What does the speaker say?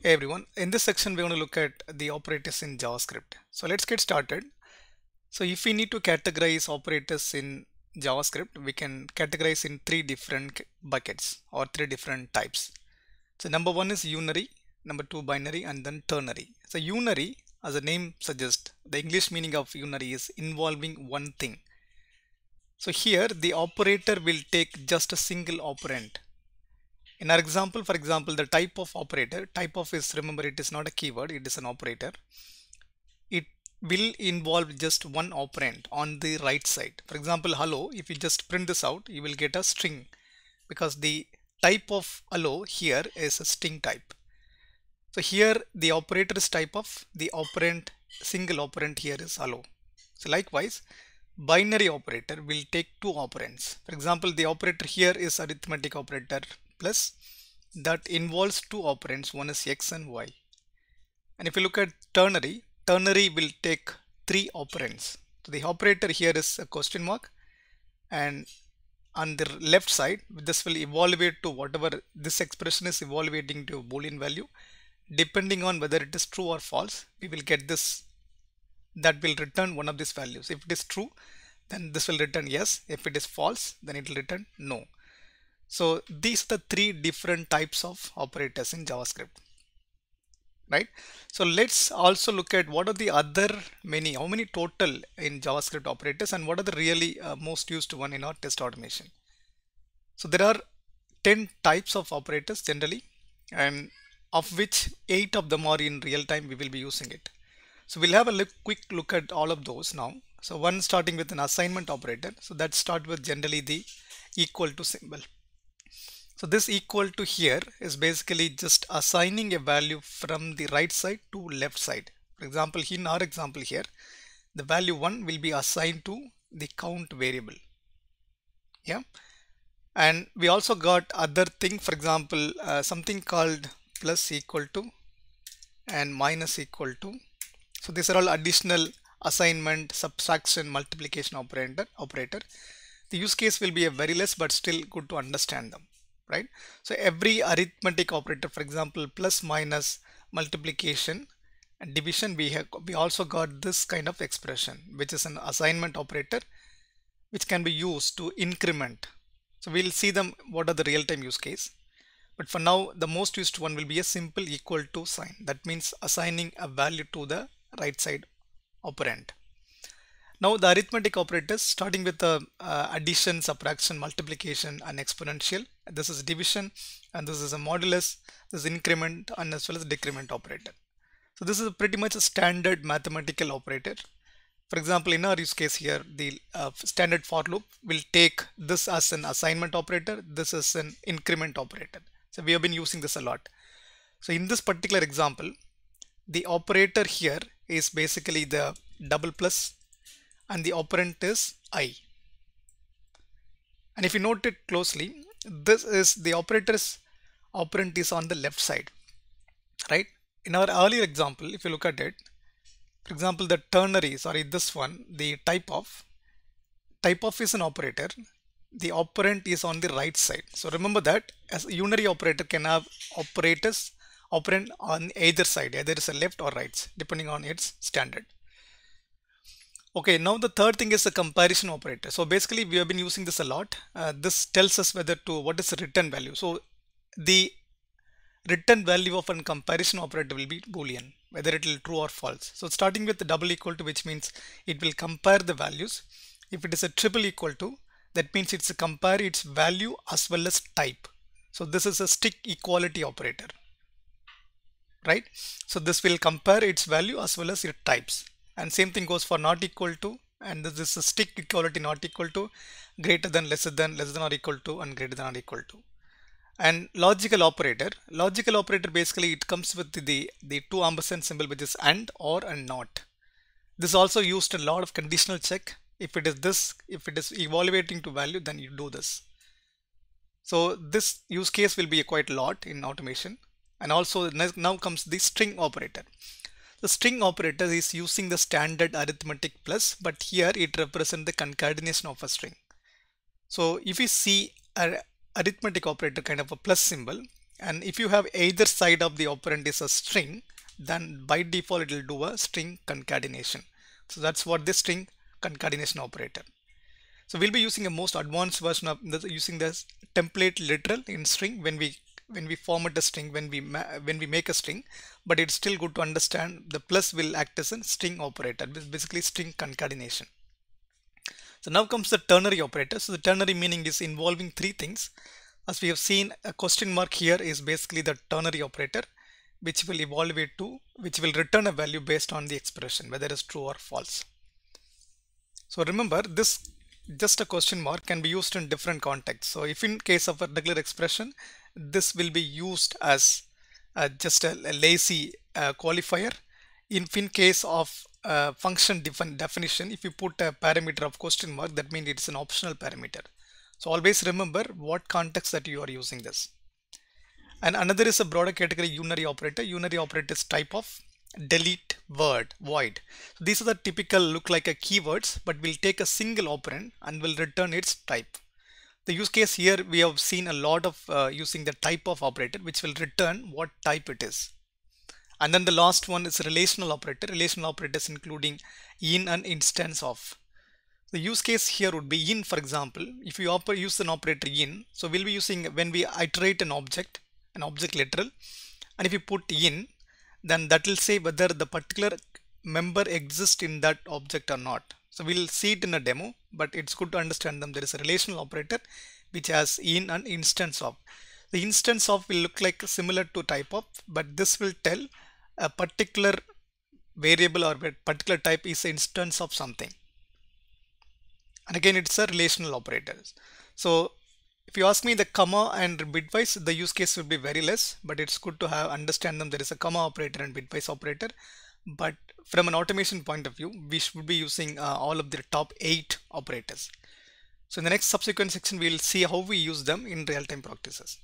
Hey everyone, in this section we're going to look at the operators in JavaScript. So let's get started. So if we need to categorize operators in JavaScript, we can categorize in three different buckets or three different types. So number one is unary, number two binary and then ternary. So unary as the name suggests, the English meaning of unary is involving one thing. So here the operator will take just a single operand in our example, for example, the type of operator, type of is, remember, it is not a keyword, it is an operator. It will involve just one operand on the right side. For example, hello, if you just print this out, you will get a string because the type of hello here is a string type. So here the operator is type of the operand, single operand here is hello. So likewise, binary operator will take two operands. For example, the operator here is arithmetic operator plus that involves two operands one is x and y and if you look at ternary ternary will take three operands so the operator here is a question mark and on the left side this will evaluate to whatever this expression is evaluating to a boolean value depending on whether it is true or false we will get this that will return one of these values if it is true then this will return yes if it is false then it will return no so these are the three different types of operators in JavaScript, right? So let's also look at what are the other many, how many total in JavaScript operators and what are the really uh, most used one in our test automation. So there are 10 types of operators generally and of which eight of them are in real time we will be using it. So we'll have a look, quick look at all of those now. So one starting with an assignment operator. So that start with generally the equal to symbol. So this equal to here is basically just assigning a value from the right side to left side. For example, in our example here, the value 1 will be assigned to the count variable. Yeah. And we also got other thing, for example, uh, something called plus equal to and minus equal to. So these are all additional assignment, subtraction, multiplication operator. operator. The use case will be a very less, but still good to understand them right? So every arithmetic operator, for example, plus minus multiplication and division, we have we also got this kind of expression, which is an assignment operator, which can be used to increment. So we'll see them what are the real-time use case. But for now, the most used one will be a simple equal to sign. That means assigning a value to the right side operand. Now the arithmetic operators starting with the uh, uh, addition, subtraction, multiplication and exponential. This is division and this is a modulus, this is increment and as well as decrement operator. So this is pretty much a standard mathematical operator. For example, in our use case here, the uh, standard for loop will take this as an assignment operator, this is an increment operator. So we have been using this a lot. So in this particular example, the operator here is basically the double plus and the operand is i. And if you note it closely, this is the operator's operand is on the left side, right? In our earlier example, if you look at it, for example, the ternary, sorry, this one, the type of, type of is an operator. The operand is on the right side. So remember that as a unary operator can have operators operand on either side, either it's a left or right, depending on its standard. Okay, now the third thing is the comparison operator. So basically we have been using this a lot. Uh, this tells us whether to what is the return value. So the return value of an comparison operator will be boolean, whether it will true or false. So starting with the double equal to which means it will compare the values. If it is a triple equal to that means it's compare its value as well as type. So this is a stick equality operator, right? So this will compare its value as well as your types and same thing goes for not equal to and this is stick equality not equal to greater than lesser than less than or equal to and greater than or equal to and logical operator logical operator basically it comes with the the two ampersand symbol which is and or and not this is also used a lot of conditional check if it is this if it is evaluating to value then you do this so this use case will be quite a lot in automation and also now comes the string operator the string operator is using the standard arithmetic plus, but here it represents the concatenation of a string. So if you see an arithmetic operator kind of a plus symbol, and if you have either side of the operand is a string, then by default it will do a string concatenation. So that's what the string concatenation operator. So we'll be using a most advanced version of using the template literal in string when we when we form a string when we when we make a string but it's still good to understand the plus will act as a string operator basically string concatenation so now comes the ternary operator so the ternary meaning is involving three things as we have seen a question mark here is basically the ternary operator which will evaluate to which will return a value based on the expression whether it's true or false so remember this just a question mark can be used in different contexts so if in case of a regular expression this will be used as uh, just a, a lazy uh, qualifier in fin case of uh, function definition if you put a parameter of question mark that means it's an optional parameter so always remember what context that you are using this and another is a broader category unary operator unary operator is type of delete word void these are the typical look like a keywords but will take a single operand and will return its type the use case here we have seen a lot of uh, using the type of operator which will return what type it is and then the last one is relational operator relational operators including in an instance of the use case here would be in for example if you use an operator in so we'll be using when we iterate an object an object literal and if you put in then that will say whether the particular member exists in that object or not so we'll see it in a demo but it's good to understand them. There is a relational operator which has in and instance of. The instance of will look like similar to type of, but this will tell a particular variable or particular type is instance of something. And again, it's a relational operator. So if you ask me the comma and bitwise, the use case will be very less, but it's good to have understand them. There is a comma operator and bitwise operator, but from an automation point of view, we should be using uh, all of the top eight operators. So in the next subsequent section, we'll see how we use them in real-time practices.